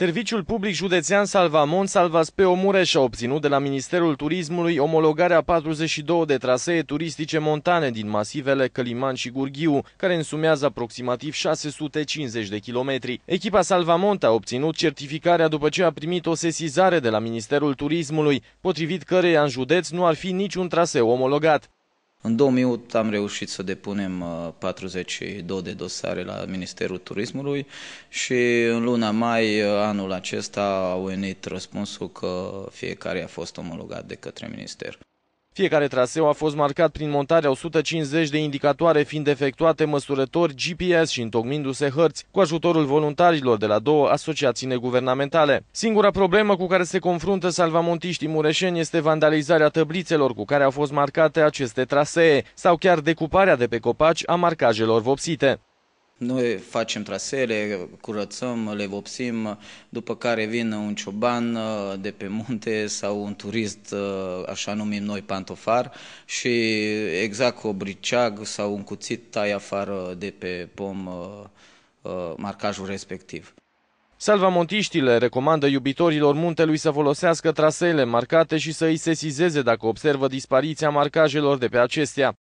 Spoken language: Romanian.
Serviciul public județean Salvamont pe Omureș a obținut de la Ministerul Turismului omologarea 42 de trasee turistice montane din masivele Căliman și Gurghiu, care însumează aproximativ 650 de kilometri. Echipa Salvamont a obținut certificarea după ce a primit o sesizare de la Ministerul Turismului, potrivit căreia în județ nu ar fi niciun traseu omologat. În 2008 am reușit să depunem 42 uh, de dosare la Ministerul Turismului și în luna mai uh, anul acesta au venit răspunsul că fiecare a fost omologat de către minister. Fiecare traseu a fost marcat prin montarea 150 de indicatoare fiind efectuate măsurători GPS și întocmindu-se hărți cu ajutorul voluntarilor de la două asociații neguvernamentale. Singura problemă cu care se confruntă salvamontiștii mureșeni este vandalizarea tăblițelor cu care au fost marcate aceste trasee sau chiar decuparea de pe copaci a marcajelor vopsite. Noi facem trasele, curățăm, le vopsim, după care vine un cioban uh, de pe munte sau un turist, uh, așa numim noi pantofar, și exact cu o briceag sau un cuțit tai afară de pe pom uh, marcajul respectiv. Salvamontiștile recomandă iubitorilor muntelui să folosească trasele marcate și să îi sesizeze dacă observă dispariția marcajelor de pe acestea.